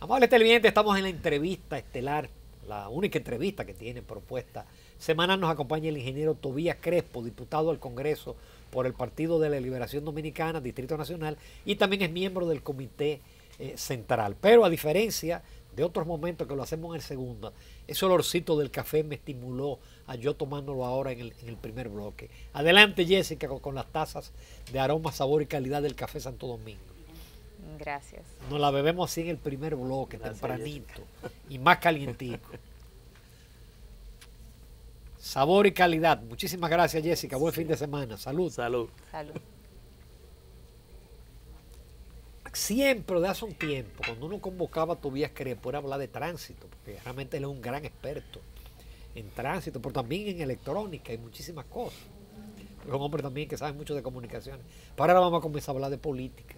Amable televidente, estamos en la entrevista estelar, la única entrevista que tiene propuesta. Semana nos acompaña el ingeniero Tobías Crespo, diputado al Congreso por el Partido de la Liberación Dominicana, Distrito Nacional, y también es miembro del Comité eh, Central. Pero a diferencia de otros momentos que lo hacemos en el segundo, ese olorcito del café me estimuló a yo tomándolo ahora en el, primer bloque. Adelante, Jessica, con las tazas de aroma, sabor y calidad del café Santo Domingo. Gracias. Nos la bebemos así en el primer bloque, tempranito, y más calientito Sabor y calidad. Muchísimas gracias, Jessica. Buen fin de semana. Salud. Salud. Salud. Siempre, de hace un tiempo, cuando uno convocaba a Tobias Crepo, era hablar de tránsito, porque realmente él es un gran experto en tránsito, pero también en electrónica y muchísimas cosas. Es un hombre también que sabe mucho de comunicaciones. ahora vamos a comenzar a hablar de política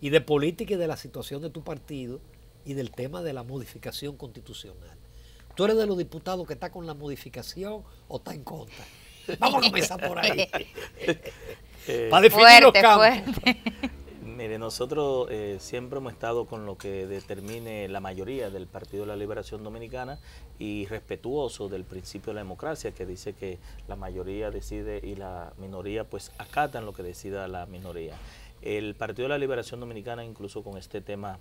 y de política y de la situación de tu partido y del tema de la modificación constitucional. ¿Tú eres de los diputados que está con la modificación o está en contra? Vamos a empezar por ahí. Eh, Para definir Mire, nosotros eh, siempre hemos estado con lo que determine la mayoría del Partido de la Liberación Dominicana y respetuoso del principio de la democracia que dice que la mayoría decide y la minoría pues acatan lo que decida la minoría. El Partido de la Liberación Dominicana, incluso con este tema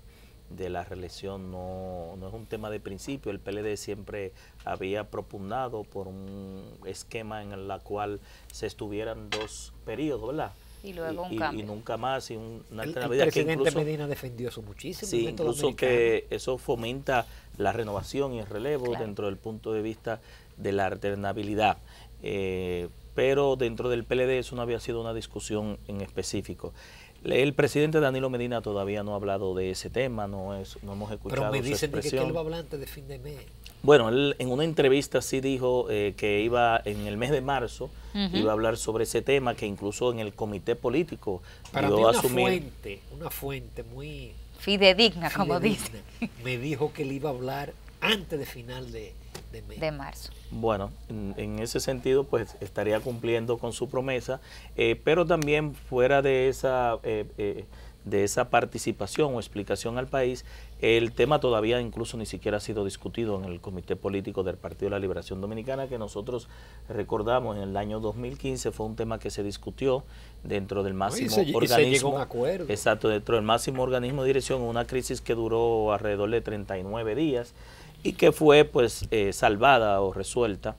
de la reelección, no, es un tema de principio. El PLD siempre había propugnado por un esquema en el cual se estuvieran dos periodos, ¿verdad? y luego un cambio. Y nunca más, y una el, el presidente Medina defendió eso muchísimo. Sí, incluso que eso fomenta la renovación y el relevo dentro del punto de vista de la alternabilidad. Eh, pero dentro del PLD eso no había sido una discusión en específico. El presidente Danilo Medina todavía no ha hablado de ese tema, no es, no hemos escuchado. Pero me dicen que, que él va a hablar antes de fin de mes. Bueno, él en una entrevista sí dijo eh, que iba en el mes de marzo, iba a hablar sobre ese tema, que incluso en el comité político Para mí una fuente, una fuente muy fidedigna, como dice. Me dijo que él iba a hablar antes de final de de, marzo. Bueno, en, ese sentido, pues estaría cumpliendo con su promesa, eh, pero también fuera de esa, eh, eh, de esa participación o explicación al país, el tema todavía incluso ni siquiera ha sido discutido en el Comité Político del Partido de la Liberación Dominicana, que nosotros recordamos en el año 2015 fue un tema que se discutió dentro del máximo organismo. Exacto, dentro del máximo organismo de dirección, una crisis que duró alrededor de 39 días y que fue pues eh, salvada o resuelta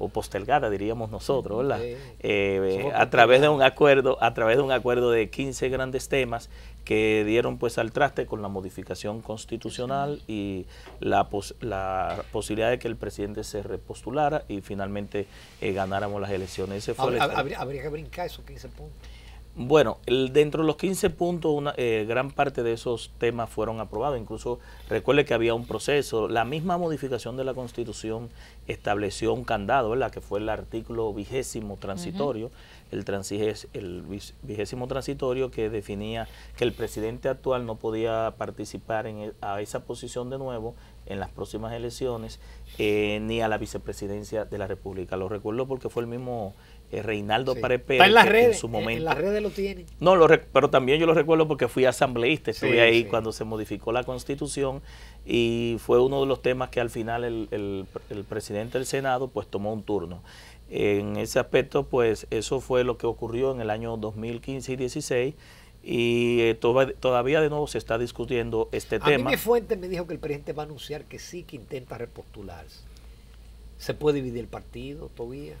o postergada diríamos nosotros, ¿verdad? Eh, a través de un acuerdo, a través de un acuerdo de 15 grandes temas que dieron pues al traste con la modificación constitucional y la, la posibilidad de que el presidente se repostulara y finalmente eh, ganáramos las elecciones. Habría, que brincar esos 15 puntos. Bueno, el, dentro de los 15 puntos, una, eh, gran parte de esos temas fueron aprobados. Incluso recuerde que había un proceso. La misma modificación de la Constitución estableció un candado, ¿verdad? Que fue el artículo vigésimo transitorio, el, vigésimo transitorio que definía que el presidente actual no podía participar en e, a esa posición de nuevo en las próximas elecciones, eh, ni a la vicepresidencia de la República. Lo recuerdo porque fue el mismo eh, Reinaldo Pérez en su eh, momento. En las redes lo tiene No, pero también yo lo recuerdo porque fui asambleísta, estuve ahí cuando se modificó la constitución y fue uno de los temas que al final el, presidente del Senado pues tomó un turno. En ese aspecto, pues eso fue lo que ocurrió en el año 2015 y 16 y eh, todavía de nuevo se está discutiendo este tema. Mí mi fuente me dijo que el presidente va a anunciar que sí que intenta repostularse. ¿Se puede dividir el partido todavía?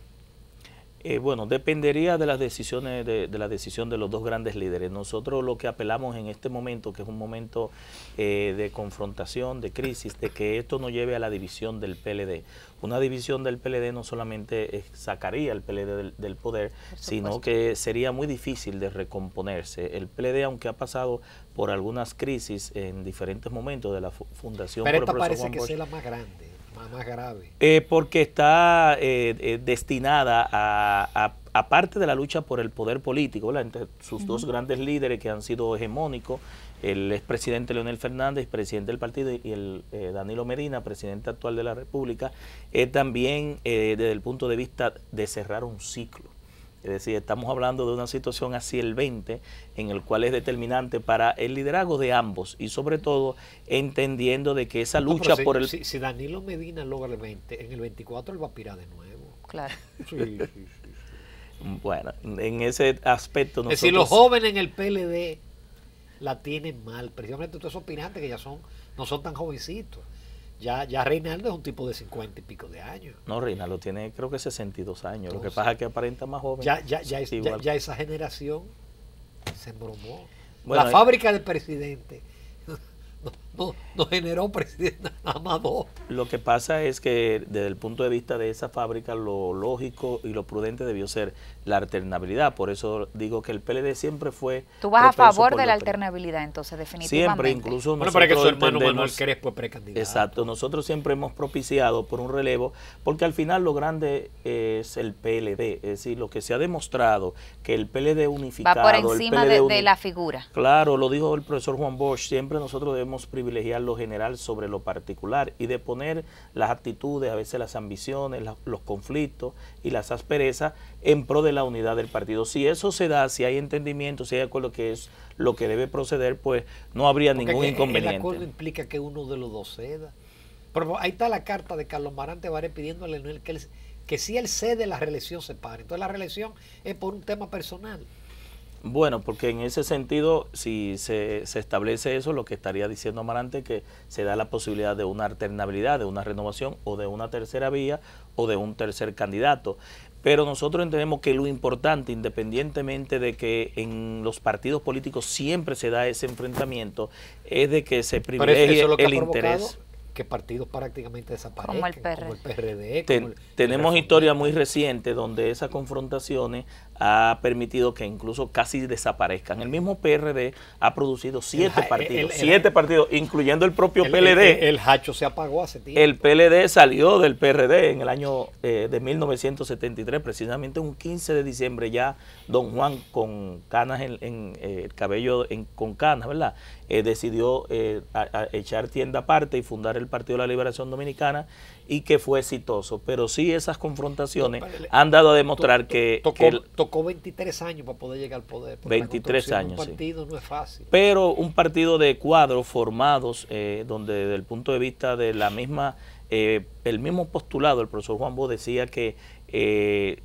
Eh, bueno, dependería de las decisiones de, la decisión de los dos grandes líderes. Nosotros lo que apelamos en este momento, que es un momento eh, de confrontación, de crisis, de que esto no lleve a la división del PLD. Una división del PLD no solamente eh, sacaría al PLD del, poder, sino que sería muy difícil de recomponerse. El PLD, aunque ha pasado por algunas crisis en diferentes momentos de la fundación, pero esta parece que sea la más grande. Más grave. Eh, porque está eh, eh, destinada a, aparte de la lucha por el poder político, entre sus dos grandes líderes que han sido hegemónicos, el expresidente Leonel Fernández, presidente del partido, y el Danilo Medina, presidente actual de la República, es también desde el punto de vista de cerrar un ciclo es decir, estamos hablando de una situación así el 20 en el cual es determinante para el liderazgo de ambos y sobre todo entendiendo de que esa lucha por el... Si, Danilo Medina logra el 20, en el 24 él va a pirar de nuevo. Claro. Sí, Bueno, en ese aspecto nosotros... Es decir, los jóvenes en el PLD la tienen mal, precisamente todos esos pirantes que ya son, no son tan jovencitos. Ya, ya Reinaldo es un tipo de 50 y pico de años. No, Reinaldo tiene creo que 62 años. lo que pasa es que aparenta más joven. Ya, esa generación se embromó. la fábrica del presidente. no, generó presidente Amado Lo que pasa es que desde el punto de vista de esa fábrica, lo lógico y lo prudente debió ser la alternabilidad. Por eso digo que el PLD siempre fue... Tú vas a favor de la alternabilidad, entonces, definitivamente. Siempre, incluso... Bueno, para que su hermano Manuel Crespo pues, precandidato. Exacto. Nosotros siempre hemos propiciado por un relevo, porque al final lo grande eh, es el PLD. Es decir, lo que se ha demostrado, que el PLD unificado... Va por encima de, la figura. Claro, lo dijo el profesor Juan Bosch. Siempre nosotros debemos privilegiar privilegiar lo general sobre lo particular y de poner las actitudes, a veces las ambiciones, los conflictos y las asperezas en pro de la unidad del partido. Si eso se da, si hay entendimiento, si hay acuerdo que es lo que debe proceder, pues no habría ningún inconveniente. El acuerdo implica que uno de los dos ceda. Pero ahí está la carta de Carlos Marante Varé pidiéndole a que, que si él cede la reelección se pare. Entonces la reelección es por un tema personal. Bueno, porque en ese sentido, si se, establece eso, lo que estaría diciendo Amarante que se da la posibilidad de una alternabilidad, de una renovación o de una tercera vía o de un tercer candidato. Pero nosotros entendemos que lo importante, independientemente de que en los partidos políticos siempre se da ese enfrentamiento, es de que se privilegie es que el interés que partidos prácticamente desaparecen, como el, PRD, tenemos historias muy recientes donde esas confrontaciones ha permitido que incluso casi desaparezcan. El mismo PRD ha producido siete partidos, siete partidos, incluyendo el propio PLD. El, hacho se apagó hace tiempo. El PLD salió del PRD en el año eh, de 1973, precisamente un 15 de diciembre ya don Juan con canas en, eh, el cabello con canas, ¿verdad? Eh, decidió echar tienda aparte y fundar el Partido de la Liberación Dominicana y que fue exitoso. Pero sí esas confrontaciones han dado a demostrar que, tocó, 23 años para poder llegar al poder. 23 años. fácil. Pero un partido de cuadros formados, eh, donde desde el punto de vista de la misma, eh, el mismo postulado, el profesor Juan Bo decía que eh,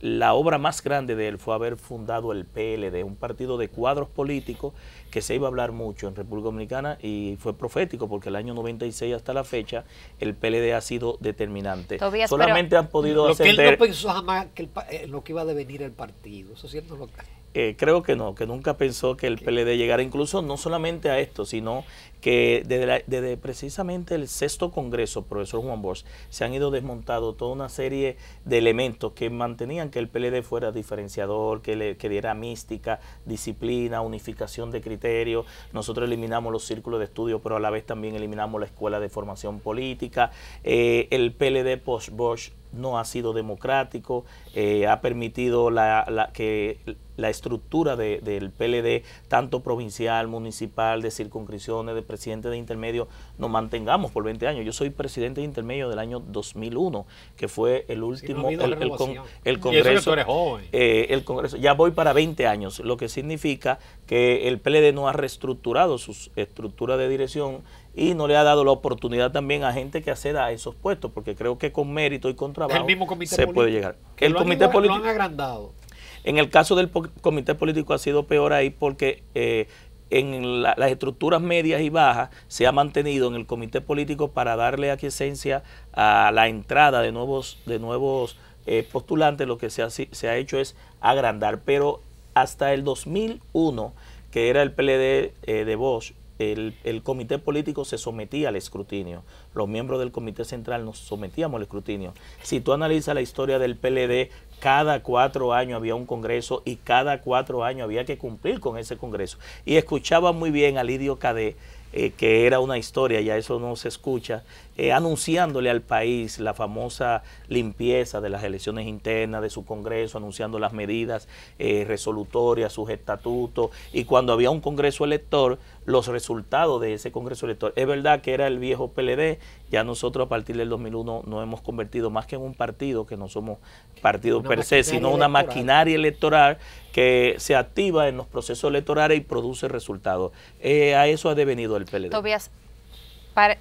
la obra más grande de él fue haber fundado el PLD, un partido de cuadros políticos que se iba a hablar mucho en República Dominicana y fue profético porque el año 96 hasta la fecha el PLD ha sido determinante. Todavía Solamente han podido lo Que él no pensó jamás que eh, lo que iba a devenir el partido, eso es cierto. Lo eh, creo que no, que nunca pensó que el PLD llegara incluso no solamente a esto, sino que desde, desde, precisamente el sexto congreso, profesor Juan Bosch, se han ido desmontando toda una serie de elementos que mantenían que el PLD fuera diferenciador, que, le, que diera mística, disciplina, unificación de criterios. Nosotros eliminamos los círculos de estudio, pero a la vez también eliminamos la escuela de formación política. Eh, el PLD post-Bosch no ha sido democrático, eh, ha permitido la, que la estructura del PLD, tanto provincial, municipal, de circunscripciones, de presidente de intermedio, nos mantengamos por 20 años. Yo soy presidente de intermedio del año 2001, que fue el último, el, el, Congreso. el Congreso. Ya voy para 20 años, lo que significa que el PLD no ha reestructurado sus estructura de dirección y no le ha dado la oportunidad también a gente que acceda a esos puestos, porque creo que con mérito y con trabajo se puede llegar. el comité político. Lo han agrandado. En el caso del comité político ha sido peor ahí porque eh, en las estructuras medias y bajas se ha mantenido en el comité político para darle aquiescencia a la entrada de nuevos, de nuevos eh, postulantes. Lo que se ha, se ha hecho es agrandar, pero hasta el 2001 que era el PLD eh, de Bosch, el, comité político se sometía al escrutinio. Los miembros del comité central nos sometíamos al escrutinio. Si tú analizas la historia del PLD, cada cuatro años había un congreso y cada cuatro años había que cumplir con ese congreso. Y escuchaba muy bien a Lidio Cadé, eh, que era una historia, ya eso no se escucha, eh, anunciándole al país la famosa limpieza de las elecciones internas, de su Congreso, anunciando las medidas eh, resolutorias, sus estatutos, y cuando había un Congreso elector, los resultados de ese Congreso elector. Es verdad que era el viejo PLD, ya nosotros a partir del 2001 nos hemos convertido más que en un partido, que no somos partido per se, sino una maquinaria electoral que se activa en los procesos electorales y produce resultados. Eh, a eso ha devenido el PLD. Tobias, para,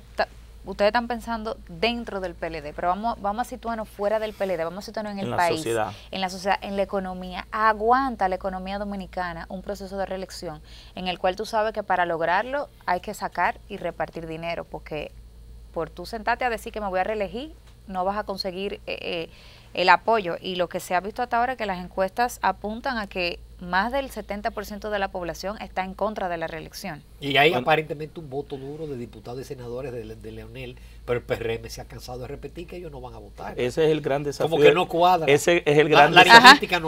ustedes están pensando dentro del PLD, pero vamos, vamos a situarnos fuera del PLD, vamos a situarnos en el país, en la sociedad, en la economía. Aguanta la economía dominicana un proceso de reelección en el cual tú sabes que para lograrlo hay que sacar y repartir dinero, porque por tú sentarte a decir que me voy a reelegir, no vas a conseguir eh, eh, el apoyo. Y lo que se ha visto hasta ahora es que las encuestas apuntan a que más del 70% de la población está en contra de la reelección. Y hay aparentemente un voto duro de diputados y senadores de, Leonel, pero el PRM se ha cansado de repetir que ellos no van a votar. Ese es el gran desafío. Como que no cuadra. Ese es el gran la,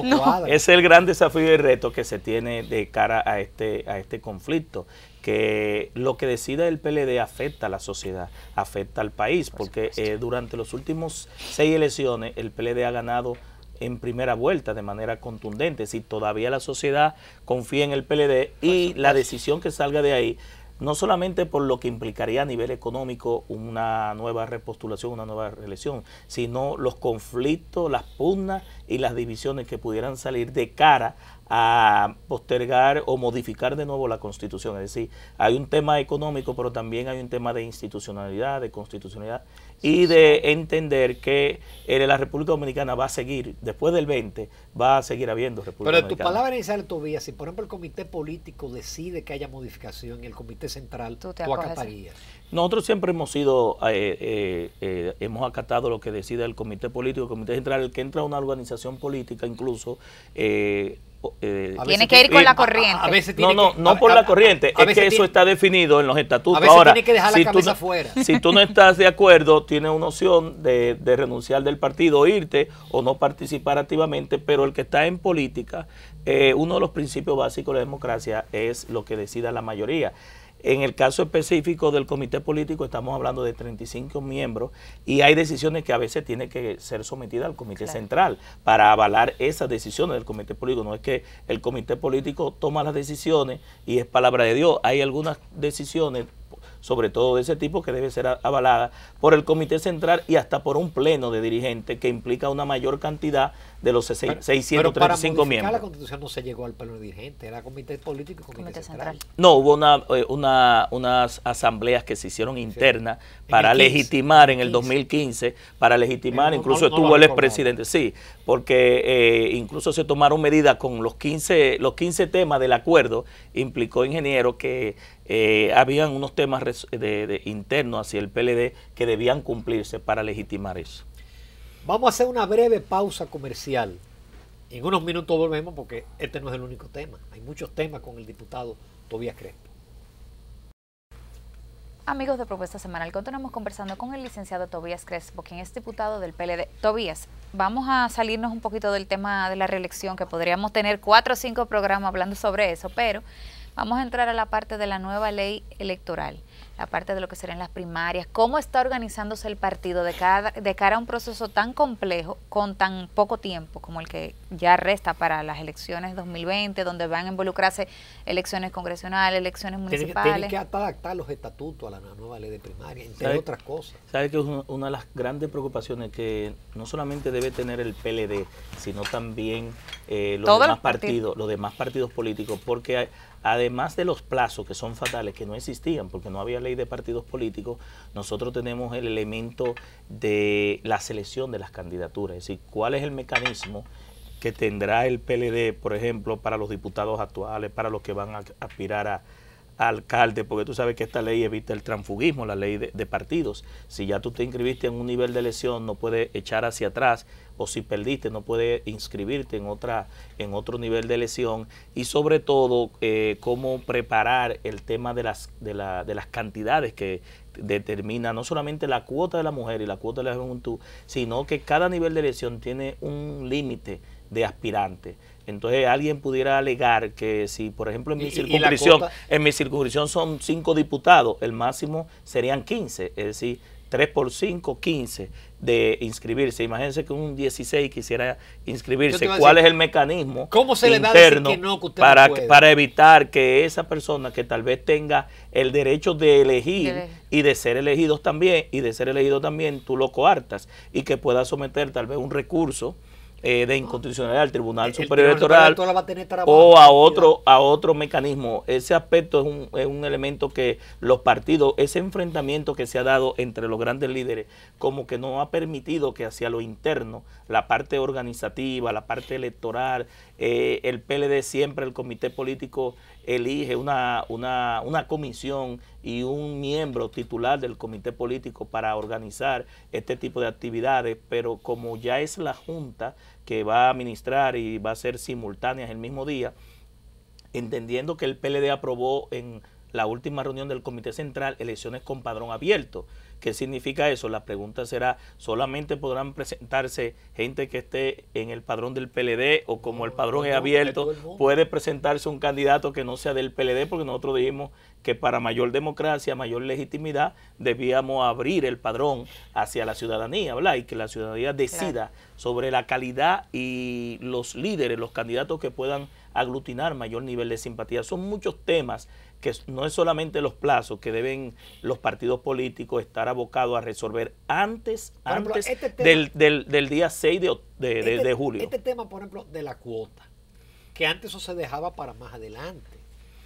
no, cuadra. Es el gran desafío y reto que se tiene de cara a este, a este conflicto que lo que decida el PLD afecta a la sociedad, afecta al país, porque eh, durante los últimos seis elecciones el PLD ha ganado en primera vuelta de manera contundente, si todavía la sociedad confía en el PLD y la decisión que salga de ahí, no solamente por lo que implicaría a nivel económico una nueva repostulación, una nueva reelección, sino los conflictos, las pugnas y las divisiones que pudieran salir de cara a postergar o modificar de nuevo la constitución. Es decir, hay un tema económico, pero también hay un tema de institucionalidad, de constitucionalidad y de entender que eh, la República Dominicana va a seguir, después del 20, va a seguir habiendo República Dominicana. Pero en tu palabra inicial, Tobías, si por ejemplo el comité político decide que haya modificación y el comité central, tú, te acatarías. Nosotros siempre hemos sido, eh, eh, hemos acatado lo que decide el comité político, el comité central, el que entra a una organización política incluso eh, tiene que ir con la corriente. no, no, no por la corriente. es que eso está definido en los estatutos. Ahora, tiene si tú, Si tú no estás de acuerdo, tienes una opción de, renunciar del partido, irte o no participar activamente. Pero el que está en política, eh, uno de los principios básicos de la democracia es lo que decida la mayoría. En el caso específico del comité político estamos hablando de 35 miembros y hay decisiones que a veces tienen que ser sometidas al comité central para avalar esas decisiones del comité político. No es que el comité político toma las decisiones y es palabra de Dios. Hay algunas decisiones sobre todo de ese tipo, que debe ser avalada por el Comité Central y hasta por un pleno de dirigentes que implica una mayor cantidad de los 635 pero para la constitución no se llegó al pleno de dirigentes, era comité político y comité, central. No, hubo eh, una, unas asambleas que se hicieron internas para legitimar en el 2015, para legitimar, incluso estuvo el expresidente, sí, porque eh, incluso se tomaron medidas con los 15, los 15 temas del acuerdo, implicó ingeniero que eh, habían unos temas internos hacia el PLD que debían cumplirse para legitimar eso. Vamos a hacer una breve pausa comercial. En unos minutos volvemos porque este no es el único tema. Hay muchos temas con el diputado Tobías Crespo. Amigos de Propuesta Semanal, continuamos conversando con el licenciado Tobías Crespo, quien es diputado del PLD. Tobías, vamos a salirnos un poquito del tema de la reelección, que podríamos tener cuatro o cinco programas hablando sobre eso, pero Vamos a entrar a la parte de la nueva ley electoral, la parte de lo que serán las primarias, cómo está organizándose el partido de, cada, de cara a un proceso tan complejo, con tan poco tiempo como el que ya resta para las elecciones 2020, donde van a involucrarse elecciones congresionales, elecciones municipales. Tienen que adaptar los estatutos a la nueva ley de primaria, entre otras cosas. ¿Sabes que es una de las grandes preocupaciones que no solamente debe tener el PLD, sino también eh, los demás partidos, los demás partidos políticos, porque hay, Además de los plazos que son fatales, que no existían porque no había ley de partidos políticos, nosotros tenemos el elemento de la selección de las candidaturas, es decir, cuál es el mecanismo que tendrá el PLD, por ejemplo, para los diputados actuales, para los que van a aspirar a, alcalde, porque tú sabes que esta ley evita el transfugismo, la ley de, partidos. Si ya tú te inscribiste en un nivel de elección, no puedes echar hacia atrás, o si perdiste, no puedes inscribirte en, otra, en otro nivel de elección. Y sobre todo, eh, cómo preparar el tema de las, de, las cantidades que determina no solamente la cuota de la mujer y la cuota de la juventud, sino que cada nivel de elección tiene un límite de aspirantes. Entonces alguien pudiera alegar que si, por ejemplo, en mi circunscripción, en mi circunscripción son cinco diputados, el máximo serían 15, es decir, 3 por 5, 15 de inscribirse. Imagínense que un 16 quisiera inscribirse. ¿Cuál es el mecanismo ¿cómo se interno le da para, para evitar que esa persona que tal vez tenga el derecho de elegir y de ser elegidos también, y de ser elegido también, tú lo coartas y que pueda someter tal vez un recurso eh, de inconstitucionalidad al Tribunal Superior Electoral, o a otro a otro mecanismo. Ese aspecto es un, elemento que los partidos, ese enfrentamiento que se ha dado entre los grandes líderes, como que no ha permitido que hacia lo interno, la parte organizativa, la parte electoral, eh, el PLD siempre, el comité político elige una, una, una, comisión y un miembro titular del comité político para organizar este tipo de actividades, pero como ya es la Junta que va a administrar y va a ser simultáneas el mismo día, entendiendo que el PLD aprobó en la última reunión del Comité Central elecciones con padrón abierto. ¿Qué significa eso? La pregunta será, ¿solamente podrán presentarse gente que esté en el padrón del PLD o como el padrón es abierto, puede presentarse un candidato que no sea del PLD? Porque nosotros dijimos que para mayor democracia, mayor legitimidad, debíamos abrir el padrón hacia la ciudadanía, ¿verdad? Y que la ciudadanía decida sobre la calidad y los líderes, los candidatos que puedan aglutinar mayor nivel de simpatía. Son muchos temas que no es solamente los plazos que deben los partidos políticos estar abocados a resolver antes, antes este del, del, del, día 6 de, este de, julio. Este tema, por ejemplo, de la cuota, que antes eso se dejaba para más adelante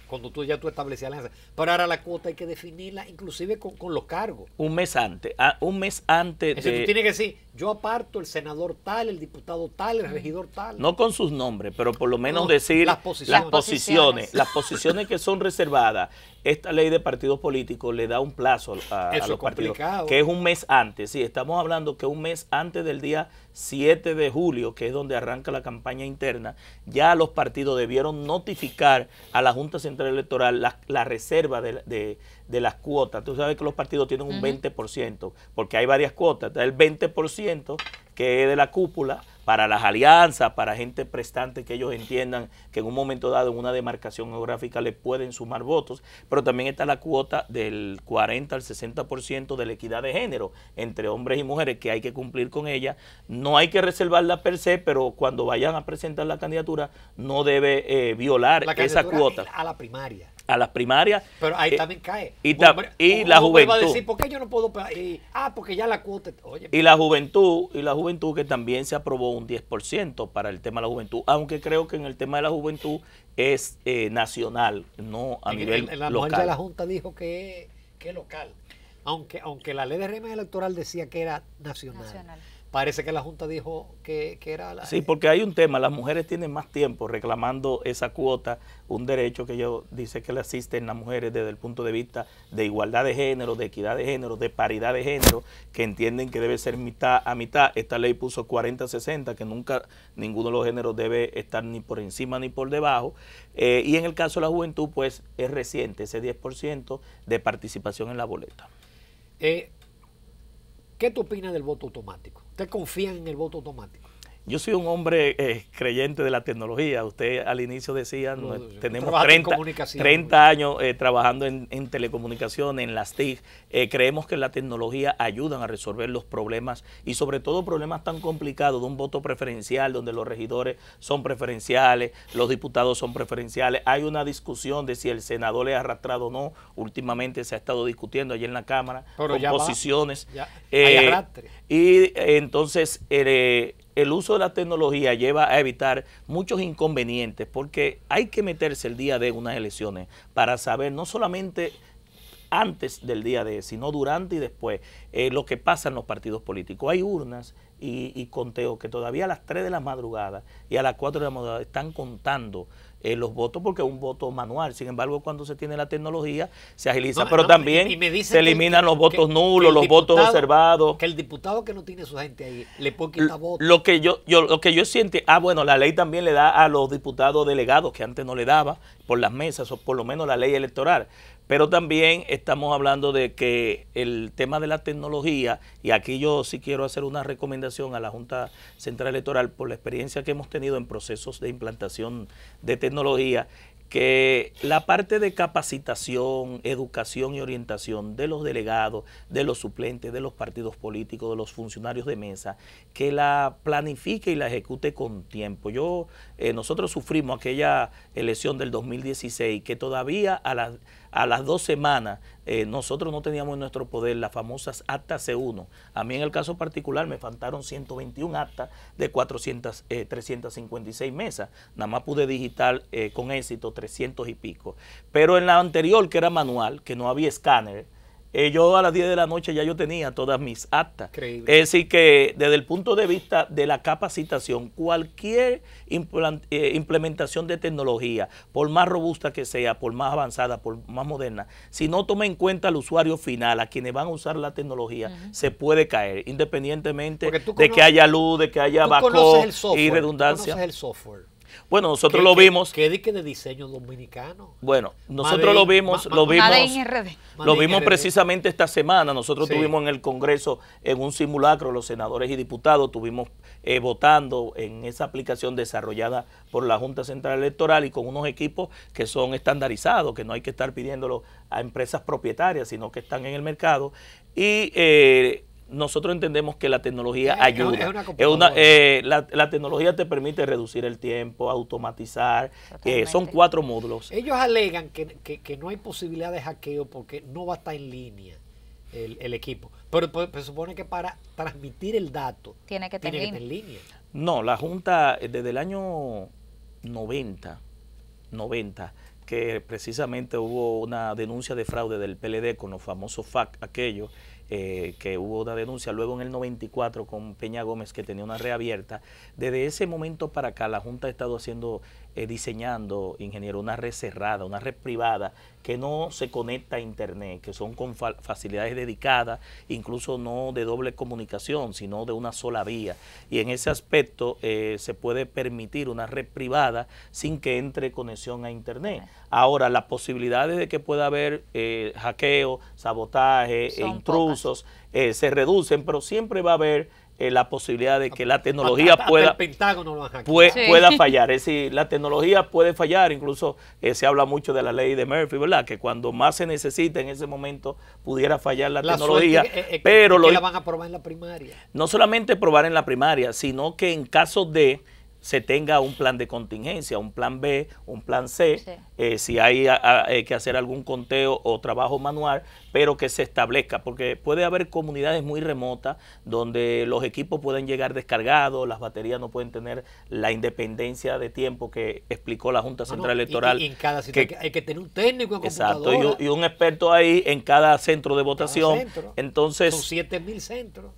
cuando tú ya tú establecías la Pero ahora la cuota hay que definirla, inclusive con, los cargos. Un mes antes, ah, un mes antes. de... tú tienes que decir, yo aparto el senador tal, el diputado tal, el regidor tal. No con sus nombres, pero por lo menos decir las posiciones. Las posiciones, las posiciones que son reservadas esta ley de partidos políticos le da un plazo a, los partidos, que es un mes antes. Sí, estamos hablando que un mes antes del día 7 de julio, que es donde arranca la campaña interna, ya los partidos debieron notificar a la Junta Central Electoral la, reserva de, las cuotas. Tú sabes que los partidos tienen un 20%, porque hay varias cuotas. el 20% que es de la cúpula, para las alianzas, para gente prestante que ellos entiendan que en un momento dado en una demarcación geográfica le pueden sumar votos, pero también está la cuota del 40 al 60% de la equidad de género entre hombres y mujeres que hay que cumplir con ella. No hay que reservarla per se, pero cuando vayan a presentar la candidatura no debe eh, violar esa cuota. A la primaria a las primarias. Pero ahí eh, también cae. Y, la juventud. puedo y, porque ya la y la juventud, y la juventud que también se aprobó un 10% para el tema de la juventud, aunque creo que en el tema de la juventud es eh, nacional, no a nivel la local. de la Junta dijo que es local. Aunque, aunque la ley de régimen electoral decía que era nacional. nacional. Parece que la Junta dijo que, era la... Sí, porque hay un tema, las mujeres tienen más tiempo reclamando esa cuota, un derecho que yo dice que le asisten las mujeres desde el punto de vista de igualdad de género, de equidad de género, de paridad de género, que entienden que debe ser mitad a mitad. Esta ley puso 40-60, que nunca ninguno de los géneros debe estar ni por encima ni por debajo. Eh, y en el caso de la juventud, pues es reciente, ese 10% de participación en la boleta. Eh, ¿Qué tú opinas del voto automático? ¿Te confía en el voto automático? Yo soy un hombre eh, creyente de la tecnología. Usted al inicio decía, tenemos 30, años eh, trabajando en, telecomunicaciones, en las TIC. Eh, creemos que la tecnología ayuda a resolver los problemas y sobre todo problemas tan complicados de un voto preferencial, donde los regidores son preferenciales, los diputados son preferenciales. Hay una discusión de si el senador le ha arrastrado o no. Últimamente se ha estado discutiendo allí en la Cámara, con posiciones. y entonces el uso de la tecnología lleva a evitar muchos inconvenientes porque hay que meterse el día de unas elecciones para saber no solamente antes del día de, sino durante y después, eh, lo que pasa en los partidos políticos. Hay urnas y, y que todavía a las 3 de la madrugada y a las 4 de la madrugada están contando eh, los votos porque es un voto manual. Sin embargo, cuando se tiene la tecnología, se agiliza, pero también se eliminan los votos nulos, los votos observados. Que el diputado que no tiene su gente ahí le puede quitar votos. Lo que yo, yo, lo que yo siento, ah, bueno, la ley también le da a los diputados delegados, que antes no le daba, por las mesas, o por lo menos la ley electoral. Pero también estamos hablando de que el tema de la tecnología, y aquí yo sí quiero hacer una recomendación a la Junta Central Electoral por la experiencia que hemos tenido en procesos de implantación de tecnología, que la parte de capacitación, educación y orientación de los delegados, de los suplentes, de los partidos políticos, de los funcionarios de mesa, que la planifique y la ejecute con tiempo. Yo eh, nosotros sufrimos aquella elección del 2016 que todavía a las, a las dos semanas eh, nosotros no teníamos en nuestro poder las famosas actas C1. A mí en el caso particular me faltaron 121 actas de 400, 356 eh, mesas. Nada más pude digitar con éxito 300 y pico. Pero en la anterior, que era manual, que no había escáner, eh, yo a las 10 de la noche ya yo tenía todas mis actas. Es decir, que desde el punto de vista de la capacitación, cualquier eh, implementación de tecnología, por más robusta que sea, por más avanzada, por más moderna, si no toma en cuenta al usuario final, a quienes van a usar la tecnología, se puede caer, independientemente de que haya luz, de que haya bajo y redundancia. el software. Bueno, nosotros lo vimos. ¿Qué, de diseño dominicano? Bueno, nosotros lo vimos, lo vimos, lo vimos precisamente esta semana. Nosotros tuvimos en el Congreso, en un simulacro, los senadores y diputados tuvimos eh, votando en esa aplicación desarrollada por la Junta Central Electoral y con unos equipos que son estandarizados, que no hay que estar pidiéndolo a empresas propietarias, sino que están en el mercado. Y eh, nosotros entendemos que la tecnología ayuda. Eh, la, tecnología te permite reducir el tiempo, automatizar. son cuatro módulos. Ellos alegan que, no hay posibilidad de hackeo porque no va a estar en línea el, equipo. Pero se supone que para transmitir el dato tiene que, estar en línea. No, la Junta eh, desde el año 90, 90 que precisamente hubo una denuncia de fraude del PLD con los famosos FAC, aquellos eh, que hubo una denuncia, luego en el 94 con Peña Gómez que tenía una reabierta. Desde ese momento para acá la Junta ha estado haciendo eh, diseñando, ingeniero, una red cerrada, una red privada que no se conecta a Internet, que son con facilidades dedicadas, incluso no de doble comunicación, sino de una sola vía. Y en ese aspecto eh, se puede permitir una red privada sin que entre conexión a Internet. Ahora, las posibilidades de que pueda haber eh, hackeo, sabotaje, intrusos, se reducen, pero siempre va a haber eh, la posibilidad de que la tecnología pueda, pueda fallar. Es decir, la tecnología puede fallar, incluso eh, se habla mucho de la ley de Murphy, ¿verdad? Que cuando más se necesita en ese momento pudiera fallar la, tecnología. Eh, pero la van a probar en la primaria. No solamente probar en la primaria, sino que en caso de se tenga un plan de contingencia, un plan B, un plan C, eh, si hay eh, que hacer algún conteo o trabajo manual, pero que se establezca, porque puede haber comunidades muy remotas donde los equipos pueden llegar descargados, las baterías no pueden tener la independencia de tiempo que explicó la Junta ah, Central Electoral. Y, en cada que, hay que tener un técnico Exacto, y, un experto ahí en cada centro de votación. Entonces, Son 7.000 centros.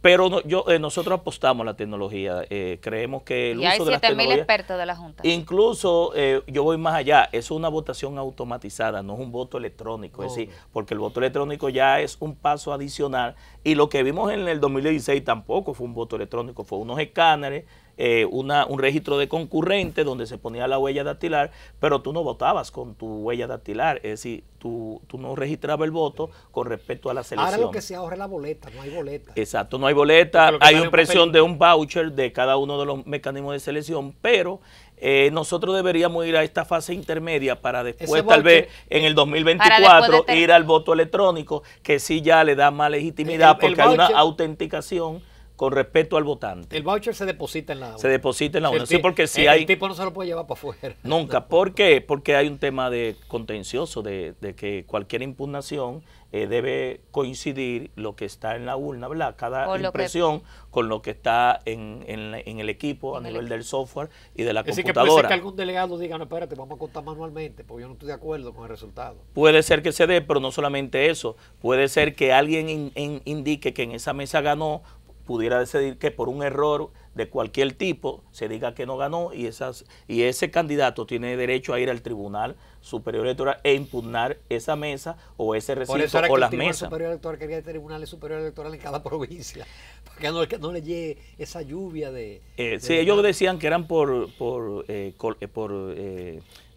Pero yo, eh, nosotros apostamos a la tecnología, eh, creemos que el uso de expertos de la Junta. Incluso eh, yo voy más allá, es una votación automatizada, no es un voto electrónico, es decir, porque el voto electrónico ya es un paso adicional y lo que vimos en el 2016 tampoco fue un voto electrónico, fue unos escáneres eh, una, un registro de concurrente donde se ponía la huella dactilar, pero tú no votabas con tu huella dactilar, es decir, tú, no registrabas el voto con respecto a la selección. Ahora lo que se ahorra es la boleta, no hay boleta. Exacto, no hay boleta, hay impresión de un voucher de cada uno de los mecanismos de selección, pero eh, nosotros deberíamos ir a esta fase intermedia para después, tal vez en el 2024, ir al voto electrónico, que sí ya le da más legitimidad porque hay una autenticación con respeto al votante. El voucher se deposita en la urna. Se deposita en la urna. Sí, porque si hay. El tipo no se lo puede llevar para afuera. Nunca. ¿Por Porque hay un tema de contencioso, de, que cualquier impugnación eh, debe coincidir lo que está en la urna, ¿verdad? Cada impresión con lo que está en, el equipo a nivel del software y de la es computadora. Que puede ser que algún delegado diga, no, espérate, vamos a contar manualmente, porque yo no estoy de acuerdo con el resultado. Puede ser que se dé, pero no solamente eso. Puede ser que alguien indique que en esa mesa ganó pudiera decidir que por un error de cualquier tipo se diga que no ganó y, esas, y ese candidato tiene derecho a ir al Tribunal Superior Electoral e impugnar esa mesa o ese recinto o las mesas. Por eso el Tribunal Superior Electoral quería tribunales superiores electorales en cada provincia, para que no, le llegue esa lluvia de... Eh, sí, ellos decían que eran por... por, eh, eh, por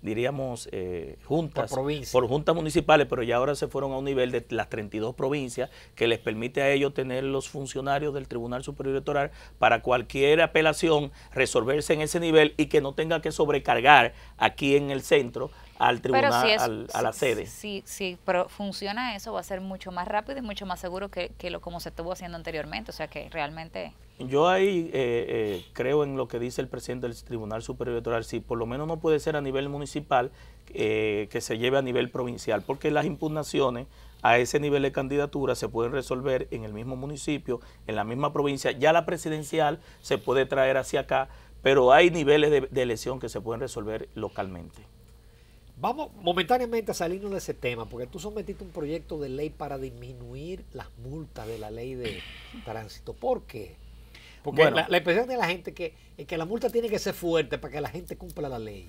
diríamos, eh, juntas, por, por, juntas municipales, pero ya ahora se fueron a un nivel de las 32 provincias que les permite a ellos tener los funcionarios del Tribunal Superior Electoral para cualquier apelación resolverse en ese nivel y que no tenga que sobrecargar aquí en el centro al tribunal, a la sede. Sí, sí, pero funciona eso, va a ser mucho más rápido y mucho más seguro que, lo como se estuvo haciendo anteriormente, o sea que realmente... Yo ahí eh, eh, creo en lo que dice el presidente del Tribunal Superior Electoral, si por lo menos no puede ser a nivel municipal, eh, que se lleve a nivel provincial, porque las impugnaciones a ese nivel de candidatura se pueden resolver en el mismo municipio, en la misma provincia, ya la presidencial se puede traer hacia acá, pero hay niveles de elección que se pueden resolver localmente. Vamos momentáneamente a salirnos de ese tema, porque tú sometiste un proyecto de ley para disminuir las multas de la ley de tránsito. ¿Por qué? Porque la, impresión de la gente es que la multa tiene que ser fuerte para que la gente cumpla la ley.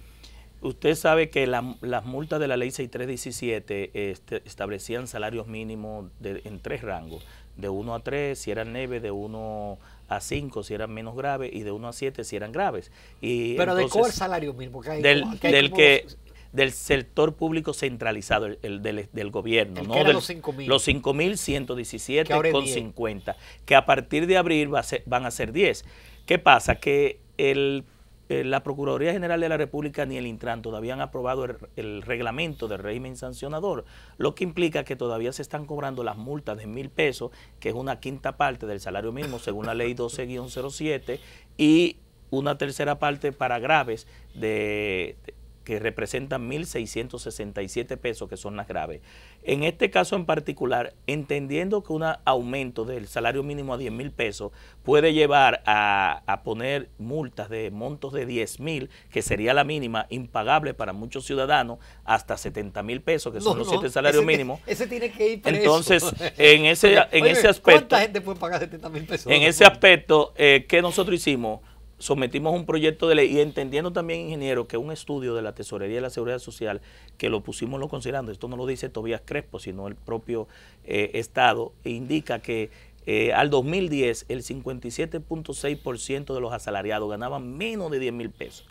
Usted sabe que las multas de la ley 6317 este, establecían salarios mínimos en tres rangos, de 1 a 3 si eran neve, de 1 a 5 si eran menos graves y de 1 a 7 si eran graves. Pero ¿de cuál salario mínimo? Porque hay, del, que del sector público centralizado, el, del, gobierno, ¿no? Del, los 5.117,50, que, que a partir de abril van a ser 10. ¿Qué pasa? Que el, eh, la Procuraduría General de la República ni el Intran todavía han aprobado el, reglamento del régimen sancionador, lo que implica que todavía se están cobrando las multas de mil pesos, que es una quinta parte del salario mínimo según la ley 12-07, y una tercera parte para graves de que representan 1.667 pesos, que son las graves. En este caso en particular, entendiendo que un aumento del salario mínimo a 10.000 pesos puede llevar a, poner multas de montos de 10.000, que sería la mínima, impagable para muchos ciudadanos, hasta 70.000 pesos, que son los 7 siete salarios mínimos. Ese tiene que ir preso. Entonces, en ese, en ese aspecto... ¿Cuánta gente puede pagar 70.000 pesos? En ese aspecto, eh, ¿qué nosotros hicimos? sometimos un proyecto de ley y entendiendo también, ingeniero, que un estudio de la Tesorería de la Seguridad Social, que lo pusimos lo considerando, esto no lo dice Tobías Crespo, sino el propio eh, Estado, e indica que eh, al 2010 el 57.6% de los asalariados ganaban menos de 10 mil pesos.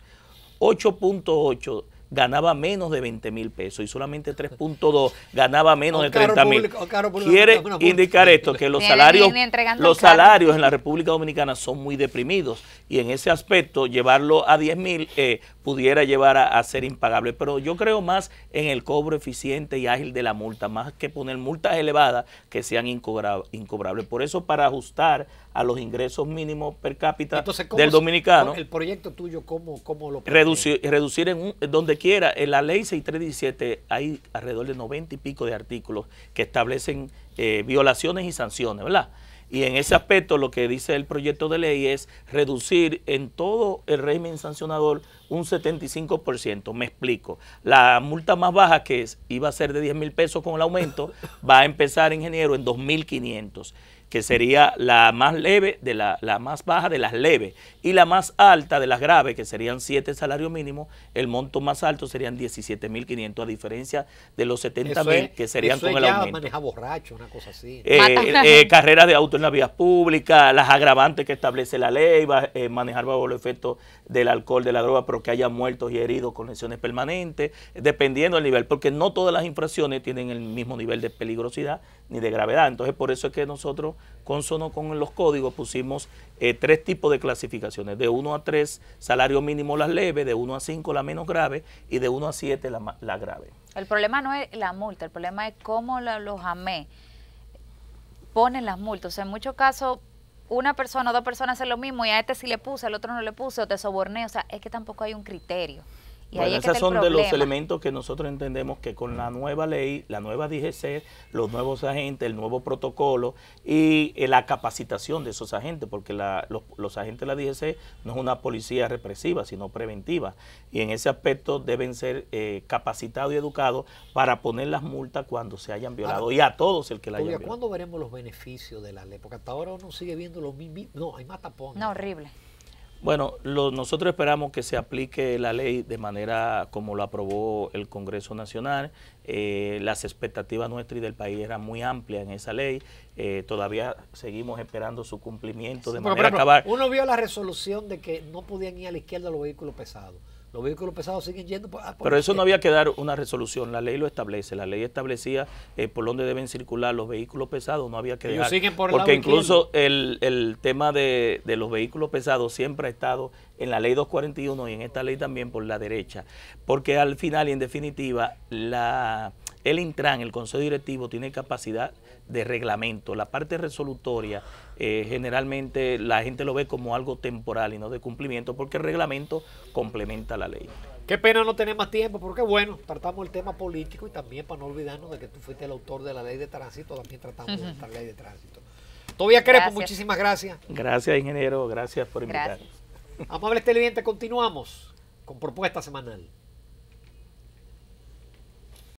8.8 ganaba menos de 20 mil pesos y solamente 3.2 ganaba menos oh, de 30 mil. Oh, Quiere indicar esto, que los salarios, los salarios en la República Dominicana son muy deprimidos y en ese aspecto llevarlo a 10 mil eh, pudiera llevar a, ser impagable. Pero yo creo más en el cobro eficiente y ágil de la multa, más que poner multas elevadas que sean incobrables. Por eso, para ajustar a los ingresos mínimos per cápita del dominicano. ¿El proyecto tuyo cómo, cómo lo reducir, reducir en donde quiera. En la ley 6317 hay alrededor de 90 y pico de artículos que establecen eh, violaciones y sanciones, ¿verdad? Y en ese aspecto lo que dice el proyecto de ley es reducir en todo el régimen sancionador un 75%. Me explico. La multa más baja que es, iba a ser de 10 mil pesos con el aumento, va a empezar, en ingeniero, en 2.500 que sería la más leve, de la, la, más baja de las leves, y la más alta de las graves, que serían 7 salarios mínimos, el monto más alto serían 17.500, a diferencia de los 70.000 que serían con el aumento. manejar borracho, una cosa así. Eh, eh, eh, carreras de auto en las vías públicas, las agravantes que establece la ley, va, manejar bajo los efectos del alcohol, de la droga, pero que haya muertos y heridos con lesiones permanentes, dependiendo del nivel, porque no todas las infracciones tienen el mismo nivel de peligrosidad, ni de gravedad. Entonces, por eso es que nosotros, consono con los códigos, pusimos eh, tres tipos de clasificaciones. De 1 a 3, salario mínimo las leves, de 1 a 5 la menos grave y de 1 a 7 la, la grave. El problema no es la multa, el problema es cómo los AME ponen las multas. O sea, en muchos casos una persona o dos personas hacen lo mismo y a este sí le puse, al otro no le puse o te soborné. O sea, es que tampoco hay un criterio bueno, esos son de los elementos que nosotros entendemos que con la nueva ley, la nueva DGC, los nuevos agentes, el nuevo protocolo y eh, la capacitación de esos agentes, porque los, agentes de la DGC no es una policía represiva, sino preventiva. Y en ese aspecto deben ser eh, capacitados y educados para poner las multas cuando se hayan violado y a todos el que la hayan violado. ¿Cuándo veremos los beneficios de la ley? Porque hasta ahora uno sigue viendo los mismos. No, hay más tapones. No, horrible. Bueno, nosotros esperamos que se aplique la ley de manera como lo aprobó el Congreso Nacional. Eh, las expectativas nuestras y del país eran muy amplias en esa ley. Eh, todavía seguimos esperando su cumplimiento de manera acabar. Uno vio la resolución de que no podían ir a la izquierda los vehículos pesados los vehículos pesados siguen yendo. Por, ah, Pero eso no eh, había que dar una resolución, la ley lo establece, la ley establecía eh, por dónde deben circular los vehículos pesados, no había que dar, porque incluso el, tema de, de, los vehículos pesados siempre ha estado en la ley 241 y en esta ley también por la derecha, porque al final y en definitiva la, el Intran, el Consejo Directivo, tiene capacidad de reglamento, la parte resolutoria eh, generalmente la gente lo ve como algo temporal y no de cumplimiento, porque el reglamento complementa la ley. Qué pena no tener más tiempo, porque bueno, tratamos el tema político y también para no olvidarnos de que tú fuiste el autor de la ley de tránsito, también tratamos de esta ley de tránsito. Todavía Crepo, muchísimas gracias. Gracias, ingeniero, gracias por invitarnos. Amables televidentes, continuamos con propuesta semanal.